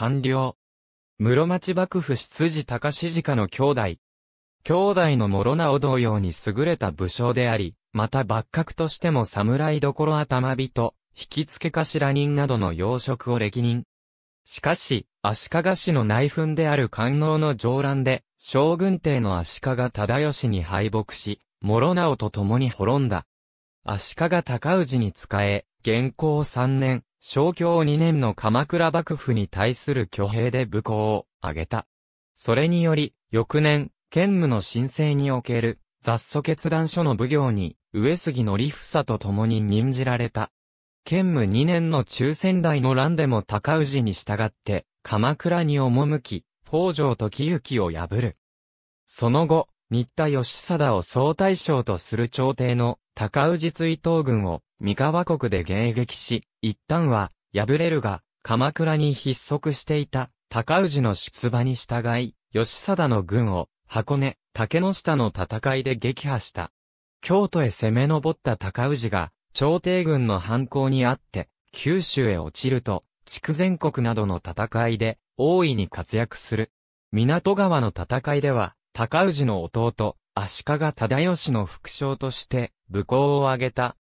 官僚。室町幕府執事高志家の兄弟。兄弟の諸直同様に優れた武将であり、また幕閣としても侍どころ頭人、引付頭人などの要職を歴任。しかし、足利氏の内紛である官能の上乱で、将軍帝の足利忠義に敗北し、諸直と共に滅んだ。足利尊氏に仕え、元寇3年、正教2年の鎌倉幕府に対する挙兵で武功を挙げた。それにより、翌年、兼務の申請における雑訴決断書の奉行に、上杉の理房と共に任じられた。兼務2年の中仙台の乱でも高氏に従って、鎌倉に赴き、北条時行を破る。その後、新田義貞を総大将とする朝廷の高氏追悼軍を三河国で迎撃し、一旦は敗れるが、鎌倉に筆足していた高氏の出馬に従い、義貞の軍を箱根、竹の下の戦いで撃破した。京都へ攻め上った高氏が、朝廷軍の反抗にあって、九州へ落ちると、筑前国などの戦いで、大いに活躍する。港川の戦いでは、高氏の弟、足利忠義の副将として、武功を挙げた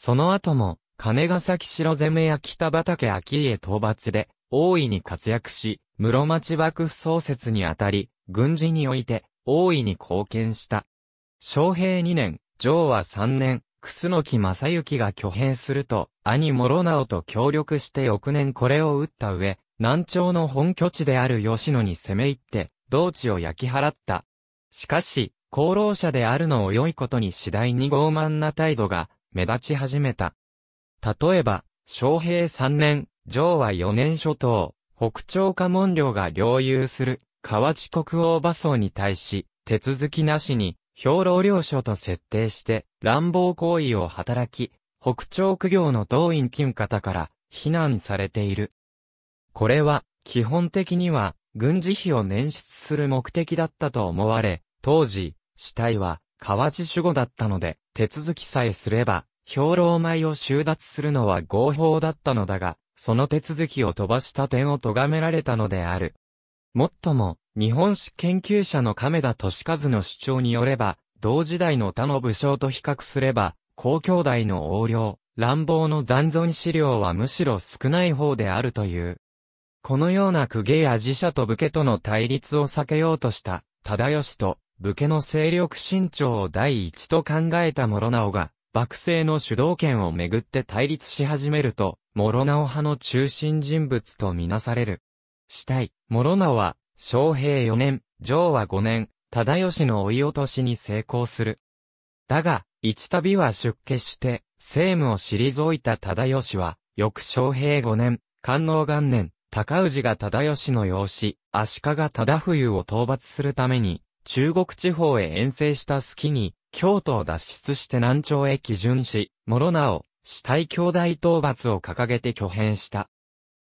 その後も、金ヶ崎城攻めや北畠秋家討伐で、大いに活躍し、室町幕府創設にあたり、軍事において、大いに貢献した。昌平2年、上和3年、楠木正幸が挙兵すると、兄諸直と協力して翌年これを打った上、南朝の本拠地である吉野に攻め入って、同地を焼き払った。しかし、功労者であるのを良いことに次第に傲慢な態度が目立ち始めた。例えば、昌平3年、上和4年初頭、北朝家門領が領有する、河内国王馬荘に対し、手続きなしに、兵糧領所と設定して、乱暴行為を働き、北朝苦行の動員金方から、非難されている。これは、基本的には、軍事費を捻出する目的だったと思われ、当時、死体は、河内守護だったので、手続きさえすれば、兵糧米を収奪するのは合法だったのだが、その手続きを飛ばした点を咎められたのである。もっとも、日本史研究者の亀田利和の主張によれば、同時代の他の武将と比較すれば、公共大の横領、乱暴の残存資料はむしろ少ない方であるという。このような公家や寺社と武家との対立を避けようとした、忠義と武家の勢力伸長を第一と考えた諸直が、幕政の主導権をめぐって対立し始めると、諸直派の中心人物とみなされる。死体、諸直は、昌平4年、上和5年、忠義の追い落としに成功する。だが、一度は出家して、政務を退いた忠義は、翌昌平5年、官能元年、高氏が忠義の養子、足利忠冬を討伐するために、中国地方へ遠征した隙に、京都を脱出して南朝へ基準し、諸直死体兄弟討伐を掲げて挙兵した。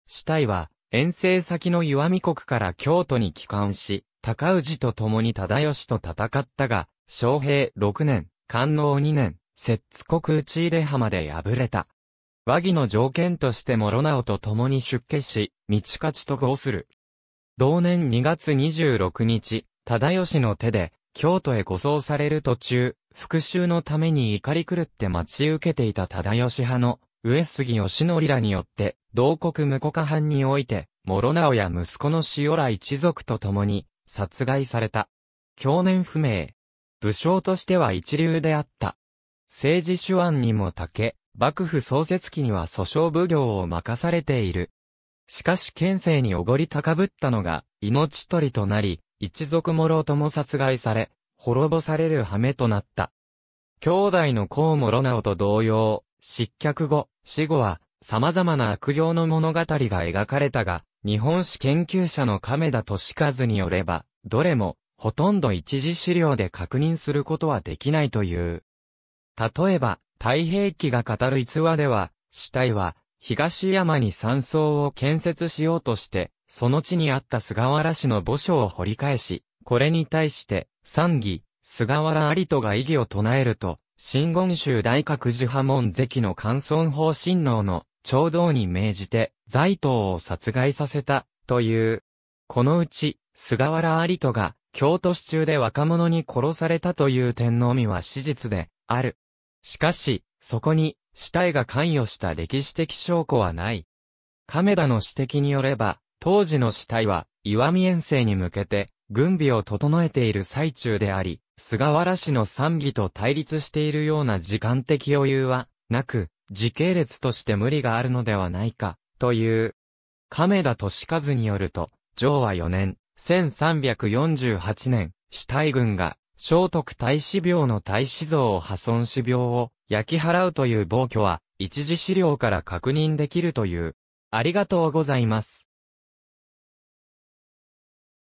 死体は、遠征先の岩見国から京都に帰還し、高氏と共に忠義と戦ったが、昌平6年、官能2年、摂津国内入れ浜で敗れた。和議の条件として諸直と共に出家し、道勝と合する。同年2月26日、忠義の手で、京都へ護送される途中、復讐のために怒り狂って待ち受けていた忠義派の、上杉義則らによって、同国無国藩において、諸直や息子の塩ら一族と共に、殺害された。去年不明。武将としては一流であった。政治手腕にもたけ、幕府創設期には訴訟奉行を任されている。しかし県政におごり高ぶったのが、命取りとなり、一族もろうとも殺害され、滅ぼされる羽目となった。兄弟のコもモロナと同様、失脚後、死後は、様々な悪行の物語が描かれたが、日本史研究者の亀田敏和によれば、どれも、ほとんど一次資料で確認することはできないという。例えば、太平記が語る逸話では、死体は、東山に山荘を建設しようとして、その地にあった菅原氏の墓所を掘り返し、これに対して、三義、菅原有人が異議を唱えると、新言宗大覚寺派門関の関村法神王の長道に命じて、財藤を殺害させた、という。このうち、菅原有人が、京都市中で若者に殺されたという天皇みは史実で、ある。しかし、そこに、死体が関与した歴史的証拠はない。亀田の指摘によれば、当時の死体は、岩見遠征に向けて、軍備を整えている最中であり、菅原氏の賛議と対立しているような時間的余裕は、なく、時系列として無理があるのではないか、という。亀田利和によると、上和4年、1348年、死体軍が、聖徳太子病の太子像を破損死病を焼き払うという暴挙は、一時資料から確認できるという。ありがとうございます。